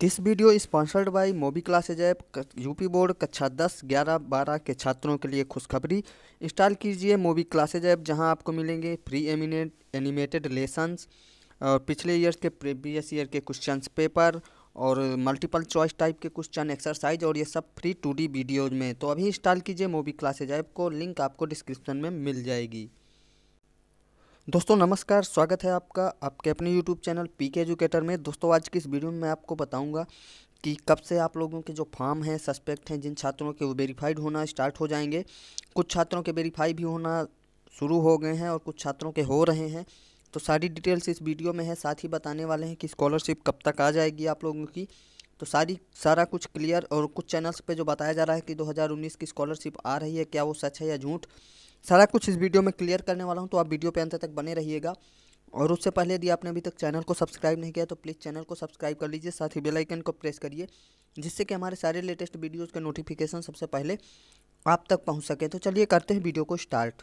this video sponsored by Mobi classes app UP board कक्षा 10, 11, 12 के छात्रों के लिए खुशखबरी इंस्टॉल कीजिए मोबी क्लासेज ऐप जहां आपको मिलेंगे प्री एमिनेट एनिमेटेड लेसन्स और पिछले ईयर्स के प्रीवियस ईयर के क्वेश्चन पेपर और मल्टीपल चॉइस टाइप के क्वेश्चन एक्सरसाइज और ये सब फ्री टू डी वीडियोज में तो अभी इंस्टॉल कीजिए मोबी क्लासेज ऐप को लिंक आपको डिस्क्रिप्शन में मिल जाएगी दोस्तों नमस्कार स्वागत है आपका आपके अपने YouTube channel P K educator में दोस्तों आज की इस वीडियो में मैं आपको बताऊंगा कि कब से आप लोगों के जो फॉर्म हैं सस्पेक्ट हैं जिन छात्रों के वो वेरीफाइड होना स्टार्ट हो जाएंगे कुछ छात्रों के वेरीफाई भी होना शुरू हो गए हैं और कुछ छात्रों के हो रहे हैं तो सारी डिटेल्स इस वीडियो में है साथ ही बताने वाले हैं कि स्कॉलरशिप कब तक आ जाएगी आप लोगों की तो सारी सारा कुछ क्लियर और कुछ चैनल्स पर जो बताया जा रहा है कि दो की स्कॉलरशिप आ रही है क्या वो सच है या झूठ सारा कुछ इस वीडियो में क्लियर करने वाला हूँ तो आप वीडियो पे अंत तक बने रहिएगा और उससे पहले यदि आपने अभी तक चैनल को सब्सक्राइब नहीं किया तो प्लीज़ चैनल को सब्सक्राइब कर लीजिए साथ ही बेल आइकन को प्रेस करिए जिससे कि हमारे सारे लेटेस्ट वीडियोज़ के नोटिफिकेशन सबसे पहले आप तक पहुँच सके तो चलिए करते हैं वीडियो को स्टार्ट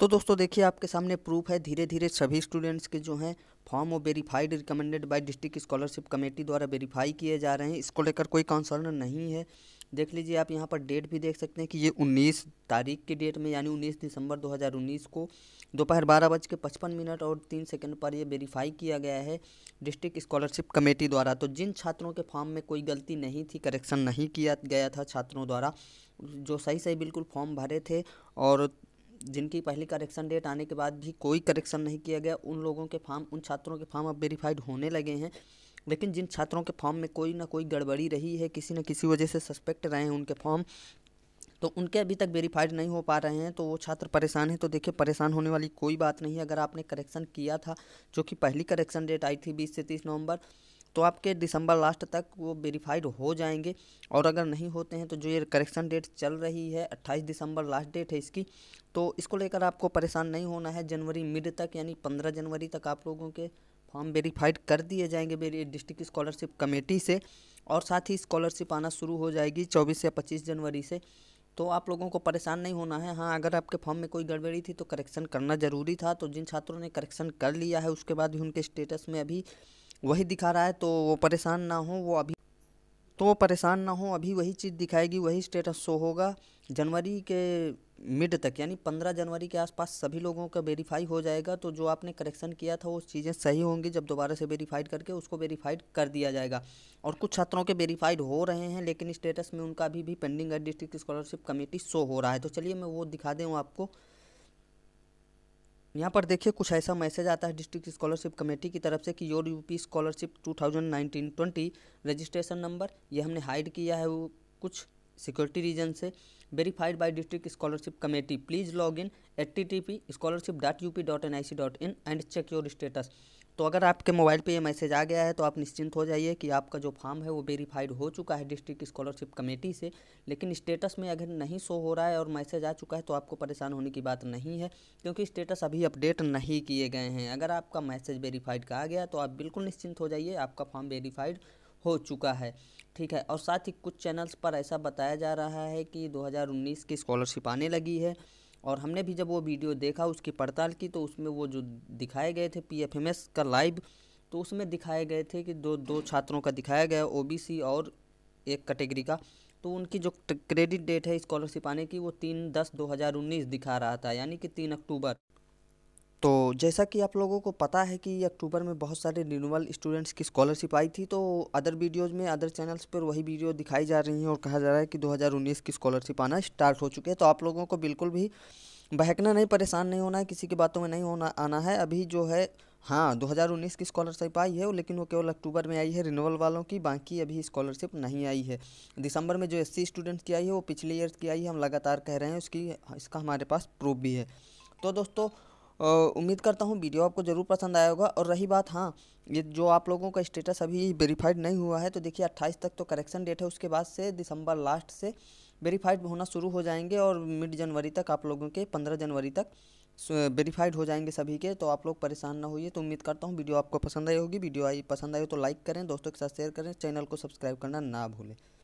तो दोस्तों देखिए आपके सामने प्रूफ है धीरे धीरे सभी स्टूडेंट्स के जो हैं फॉर्म वो verified recommended by district scholarship committee द्वारा वेरीफाई किए जा रहे हैं इसको लेकर कोई कंसर्न नहीं है देख लीजिए आप यहाँ पर डेट भी देख सकते हैं कि ये 19 तारीख की डेट में यानी 19 दिसंबर 2019 को दोपहर बारह बज के पचपन मिनट और तीन सेकंड पर ये वेरीफाई किया गया है डिस्ट्रिक्ट स्कॉलरशिप कमेटी द्वारा तो जिन छात्रों के फॉर्म में कोई गलती नहीं थी करेक्शन नहीं किया गया था छात्रों द्वारा जो सही सही बिल्कुल फॉर्म भरे थे और जिनकी पहली करेक्शन डेट आने के बाद भी कोई करेक्शन नहीं किया गया उन लोगों के फॉर्म उन छात्रों के फॉर्म अब वेरीफाइड होने लगे हैं लेकिन जिन छात्रों के फॉर्म में कोई ना कोई गड़बड़ी रही है किसी न किसी वजह से सस्पेक्ट रहे हैं उनके फॉर्म तो उनके अभी तक वेरीफाइड नहीं हो पा रहे हैं तो वो छात्र परेशान हैं तो देखिए परेशान होने वाली कोई बात नहीं है अगर आपने करेक्शन किया था जो कि पहली करेक्शन डेट आई थी बीस से तीस नवंबर तो आपके दिसंबर लास्ट तक वो वेरीफाइड हो जाएंगे और अगर नहीं होते हैं तो जो ये करेक्शन डेट चल रही है 28 दिसंबर लास्ट डेट है इसकी तो इसको लेकर आपको परेशान नहीं होना है जनवरी मिड तक यानी 15 जनवरी तक आप लोगों के फॉर्म वेरीफाइड कर दिए जाएंगे मेरी डिस्ट्रिक्ट स्कॉलरशिप कमेटी से और साथ ही स्कॉलरशिप आना शुरू हो जाएगी चौबीस या पच्चीस जनवरी से तो आप लोगों को परेशान नहीं होना है हाँ अगर आपके फॉर्म में कोई गड़बड़ी थी तो करेक्शन करना ज़रूरी था तो जिन छात्रों ने करेक्शन कर लिया है उसके बाद भी उनके स्टेटस में अभी वही दिखा रहा है तो वो परेशान ना हो वो अभी तो वो परेशान ना हो अभी वही चीज़ दिखाएगी वही स्टेटस शो होगा जनवरी के मिड तक यानी पंद्रह जनवरी के आसपास सभी लोगों का वेरीफाई हो जाएगा तो जो आपने करेक्शन किया था वो चीज़ें सही होंगी जब दोबारा से वेरीफाइड करके उसको वेरीफाइड कर दिया जाएगा और कुछ छात्रों के वेरीफाइड हो रहे हैं लेकिन स्टेटस में उनका अभी भी पेंडिंग है डिस्ट्रिक्ट स्कॉलरशिप कमेटी शो हो रहा है तो चलिए मैं वो दिखा दूँ आपको यहाँ पर देखिए कुछ ऐसा मैसेज आता है डिस्ट्रिक्ट स्कॉलरशिप कमेटी की तरफ से कि your UP scholarship 2019-20 registration number ये हमने हाइड किया है वो कुछ सिक्योरिटी रीजन से verified by district scholarship committee please log in at T T P scholarship dot U P dot N I C dot in and check your status तो अगर आपके मोबाइल पे ये मैसेज आ गया है तो आप निश्चिंत हो जाइए कि आपका जो फॉर्म है वो वेरीफाइड हो चुका है डिस्ट्रिक्ट स्कॉलरशिप कमेटी से लेकिन स्टेटस में अगर नहीं शो हो रहा है और मैसेज आ चुका है तो आपको परेशान होने की बात नहीं है क्योंकि स्टेटस अभी अपडेट नहीं किए गए हैं अगर आपका मैसेज वेरीफाइड का आ गया तो आप बिल्कुल निश्चिंत हो जाइए आपका फॉर्म वेरीफाइड हो चुका है ठीक है और साथ ही कुछ चैनल्स पर ऐसा बताया जा रहा है कि दो की स्कॉलरशिप आने लगी है और हमने भी जब वो वीडियो देखा उसकी पड़ताल की तो उसमें वो जो दिखाए गए थे पीएफएमएस का लाइव तो उसमें दिखाए गए थे कि दो दो छात्रों का दिखाया गया ओबीसी और एक कैटेगरी का तो उनकी जो क्रेडिट डेट है स्कॉलरशिप आने की वो तीन दस दो हज़ार उन्नीस दिखा रहा था यानी कि तीन अक्टूबर तो जैसा कि आप लोगों को पता है कि अक्टूबर में बहुत सारे रिनूअल स्टूडेंट्स की स्कॉलरशिप आई थी तो अदर वीडियोस में अदर चैनल्स पर वही वीडियो दिखाई जा रही हैं और कहा जा रहा है कि 2019 की स्कॉलरशिप आना स्टार्ट हो चुकी है तो आप लोगों को बिल्कुल भी बहकना नहीं परेशान नहीं होना है किसी की बातों में नहीं होना आना है अभी जो है हाँ 2019 की स्कॉलरशिप आई है लेकिन वो केवल अक्टूबर में आई है रिनूअल वालों की बाकी अभी स्कॉलरशिप नहीं आई है दिसंबर में जो एस सी स्टूडेंट्स की आई है वो पिछले ईयर की आई है हम लगातार कह रहे हैं उसकी इसका हमारे पास प्रूफ भी है तो दोस्तों उम्मीद करता हूँ वीडियो आपको ज़रूर पसंद आया होगा और रही बात हाँ ये जो आप लोगों का स्टेटस अभी वेरीफाइड नहीं हुआ है तो देखिए 28 तक तो करेक्शन डेट है उसके बाद से दिसंबर लास्ट से वेरीफाइड होना शुरू हो जाएंगे और मिड जनवरी तक आप लोगों के पंद्रह जनवरी तक वेरीफाइड हो जाएंगे सभी के तो आप लोग परेशान ना होइए तो उम्मीद करता हूँ वीडियो आपको पसंद आई होगी वीडियो आई पसंद आई हो तो लाइक करें दोस्तों के साथ शेयर करें चैनल को सब्सक्राइब करना ना भूलें